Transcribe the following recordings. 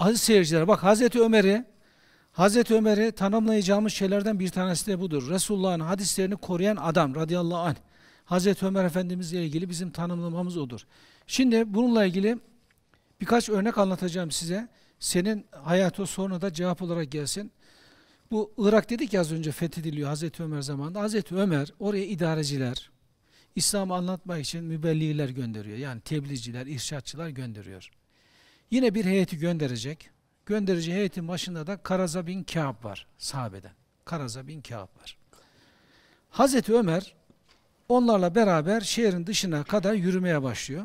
Aziz seyirciler bak Hazreti Ömer'i Hazreti Ömer'i tanımlayacağımız şeylerden bir tanesi de budur. Resulullah'ın hadislerini koruyan adam radıyallahu anh. Hazreti Ömer ile ilgili bizim tanımlamamız odur. Şimdi bununla ilgili birkaç örnek anlatacağım size. Senin hayatı sonra da cevap olarak gelsin. Bu Irak dedik ya az önce fethediliyor Hazreti Ömer zamanında. Hazreti Ömer oraya idareciler, İslam'ı anlatmak için mübelliğler gönderiyor. Yani tebliğciler, irşatçılar gönderiyor. Yine bir heyeti gönderecek. Gönderici heyetin başında da Karaza bin Kâb var sahabeden. Karaza bin Kâb var. Hazreti Ömer onlarla beraber şehrin dışına kadar yürümeye başlıyor.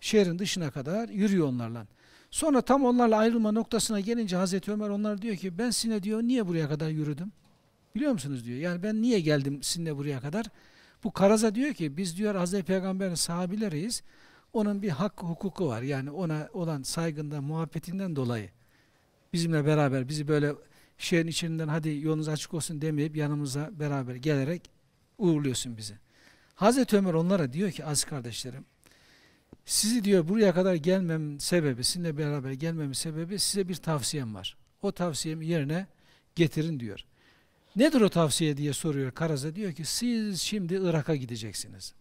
Şehrin dışına kadar yürüyor onlarla. Sonra tam onlarla ayrılma noktasına gelince Hazreti Ömer onlara diyor ki ben sizinle diyor niye buraya kadar yürüdüm? Biliyor musunuz diyor. Yani ben niye geldim sizinle buraya kadar? Bu Karaza diyor ki biz diyor Hazreti Peygamber'in sahabileriyiz onun bir hak hukuku var. Yani ona olan saygından, muhabbetinden dolayı bizimle beraber bizi böyle şehrin içinden hadi yolunuz açık olsun demeyip yanımıza beraber gelerek uğurluyorsun bizi. Hazreti Ömer onlara diyor ki az kardeşlerim sizi diyor buraya kadar gelmem sebebi, sizinle beraber gelmem sebebi size bir tavsiyem var. O tavsiyemi yerine getirin diyor. Nedir o tavsiye diye soruyor Karaza diyor ki siz şimdi Irak'a gideceksiniz.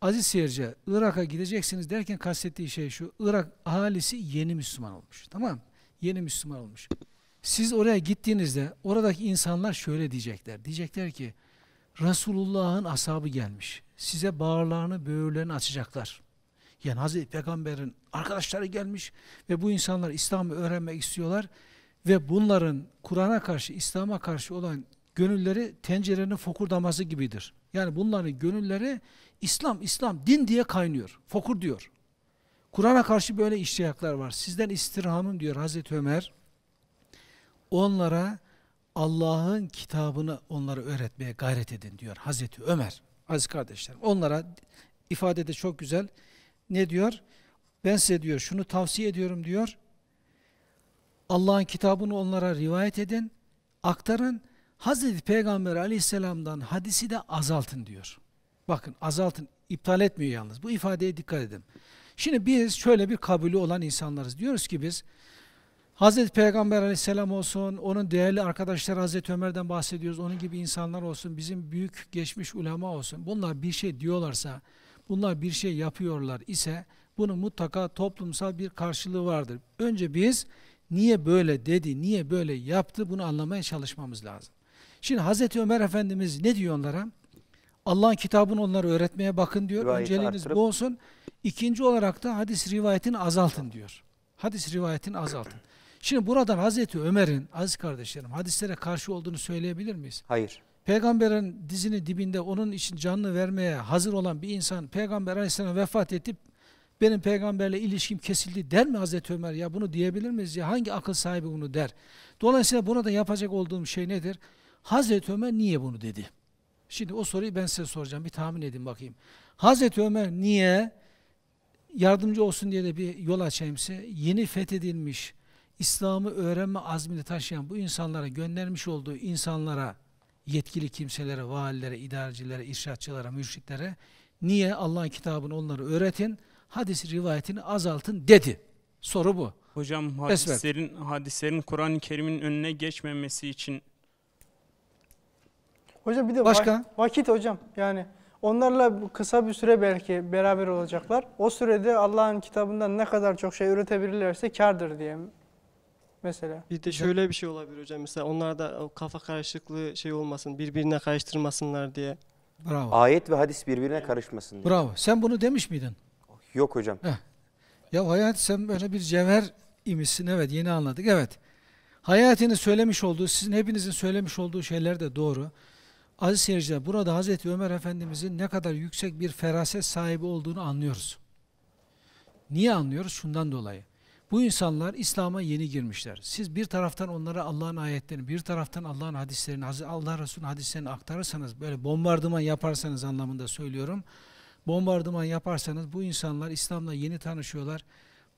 Aziz seyirci, Irak'a gideceksiniz derken kastettiği şey şu. Irak ahalisi yeni Müslüman olmuş. Tamam Yeni Müslüman olmuş. Siz oraya gittiğinizde oradaki insanlar şöyle diyecekler. Diyecekler ki Resulullah'ın ashabı gelmiş. Size bağırlarını, böğürlerini açacaklar. Yani Hazreti Peygamber'in arkadaşları gelmiş ve bu insanlar İslam'ı öğrenmek istiyorlar ve bunların Kur'an'a karşı, İslam'a karşı olan gönülleri tencerenin fokurdaması gibidir. Yani bunların gönülleri İslam, İslam, din diye kaynıyor. Fokur diyor. Kur'an'a karşı böyle iştiyaklar var. Sizden istirhamım diyor Hazreti Ömer. Onlara Allah'ın kitabını onlara öğretmeye gayret edin diyor Hazreti Ömer. Aziz kardeşlerim onlara ifade de çok güzel ne diyor? Ben size diyor şunu tavsiye ediyorum diyor. Allah'ın kitabını onlara rivayet edin, aktarın Hazreti Peygamber aleyhisselamdan hadisi de azaltın diyor. Bakın azaltın, iptal etmiyor yalnız. Bu ifadeye dikkat edin. Şimdi biz şöyle bir kabulü olan insanlarız. Diyoruz ki biz, Hazreti Peygamber aleyhisselam olsun, onun değerli arkadaşları Hazreti Ömer'den bahsediyoruz, onun gibi insanlar olsun, bizim büyük geçmiş ulema olsun. Bunlar bir şey diyorlarsa, bunlar bir şey yapıyorlar ise, bunun mutlaka toplumsal bir karşılığı vardır. Önce biz niye böyle dedi, niye böyle yaptı bunu anlamaya çalışmamız lazım. Şimdi Hazreti Ömer Efendimiz ne diyor onlara? Allah'ın kitabını onlara öğretmeye bakın diyor. Rivayeti Önceliğiniz arttırıp... bu olsun. İkinci olarak da hadis rivayetini azaltın diyor. Hadis rivayetini azaltın. Şimdi buradan Hazreti Ömer'in aziz kardeşlerim hadislere karşı olduğunu söyleyebilir miyiz? Hayır. Peygamberin dizinin dibinde onun için canını vermeye hazır olan bir insan Peygamber Aleyhisselam vefat edip benim peygamberle ilişkim kesildi der mi Hazreti Ömer ya bunu diyebilir miyiz ya hangi akıl sahibi bunu der? Dolayısıyla burada yapacak olduğum şey nedir? Hazreti Ömer niye bunu dedi? Şimdi o soruyu ben size soracağım. Bir tahmin edin bakayım. Hazreti Ömer niye yardımcı olsun diye de bir yol açayım size. Yeni fethedilmiş, İslam'ı öğrenme azmini taşıyan bu insanlara göndermiş olduğu insanlara, yetkili kimselere, valilere, idarecilere, irşatçılara, müşriklere niye Allah'ın kitabını onları öğretin, hadis rivayetini azaltın dedi. Soru bu. Hocam hadislerin, hadislerin Kur'an-ı Kerim'in önüne geçmemesi için Hocam bir de Başka? Va vakit hocam yani onlarla kısa bir süre belki beraber olacaklar. O sürede Allah'ın kitabından ne kadar çok şey üretebilirlerse kardır diye mesela. Bir de şöyle bir şey olabilir hocam mesela onlar da o kafa karışıklığı şey olmasın birbirine karıştırmasınlar diye. Bravo. Ayet ve hadis birbirine karışmasın diye. Bravo. Sen bunu demiş miydin? Yok hocam. Heh. Ya hayat sen böyle bir cevher imişsin evet yeni anladık evet. Hayatini söylemiş olduğu, sizin hepinizin söylemiş olduğu şeyler de doğru. Aziz seyirciler burada Hazreti Ömer Efendimizin ne kadar yüksek bir feraset sahibi olduğunu anlıyoruz. Niye anlıyoruz? Şundan dolayı. Bu insanlar İslam'a yeni girmişler. Siz bir taraftan onlara Allah'ın ayetlerini, bir taraftan Allah'ın hadislerini, Allah Resulü'nün hadislerini aktarırsanız, böyle bombardıman yaparsanız anlamında söylüyorum. Bombardıman yaparsanız bu insanlar İslam'la yeni tanışıyorlar.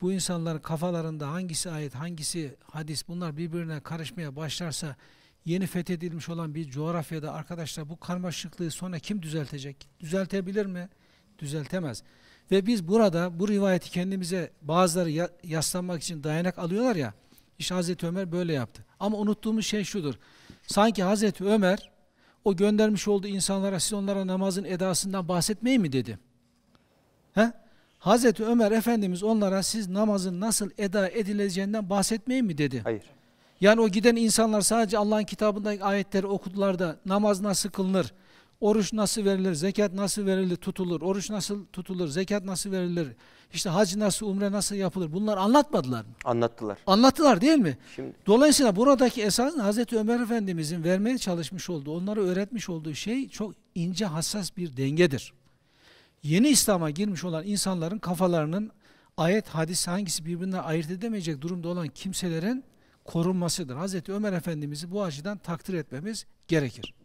Bu insanların kafalarında hangisi ayet, hangisi hadis bunlar birbirine karışmaya başlarsa yeni fethedilmiş olan bir coğrafyada arkadaşlar bu karmaşıklığı sonra kim düzeltecek? Düzeltebilir mi? Düzeltemez. Ve biz burada bu rivayeti kendimize bazıları yaslanmak için dayanak alıyorlar ya, İşte Hazreti Ömer böyle yaptı. Ama unuttuğumuz şey şudur. Sanki Hazreti Ömer o göndermiş olduğu insanlara siz onlara namazın edasından bahsetmeyin mi dedi. He? Hazreti Ömer Efendimiz onlara siz namazın nasıl eda edileceğinden bahsetmeyin mi dedi. Hayır. Yani o giden insanlar sadece Allah'ın kitabındaki ayetleri okudular da namaz nasıl kılınır, oruç nasıl verilir, zekat nasıl verilir, tutulur, oruç nasıl tutulur, zekat nasıl verilir, işte hac nasıl, umre nasıl yapılır bunlar anlatmadılar mı? Anlattılar. Anlattılar değil mi? Şimdi. Dolayısıyla buradaki esas Hazreti Ömer Efendimizin vermeye çalışmış olduğu, onlara öğretmiş olduğu şey çok ince hassas bir dengedir. Yeni İslam'a girmiş olan insanların kafalarının ayet, hadis hangisi birbirinden ayırt edemeyecek durumda olan kimselerin korunmasıdır. Hazreti Ömer Efendimiz'i bu açıdan takdir etmemiz gerekir.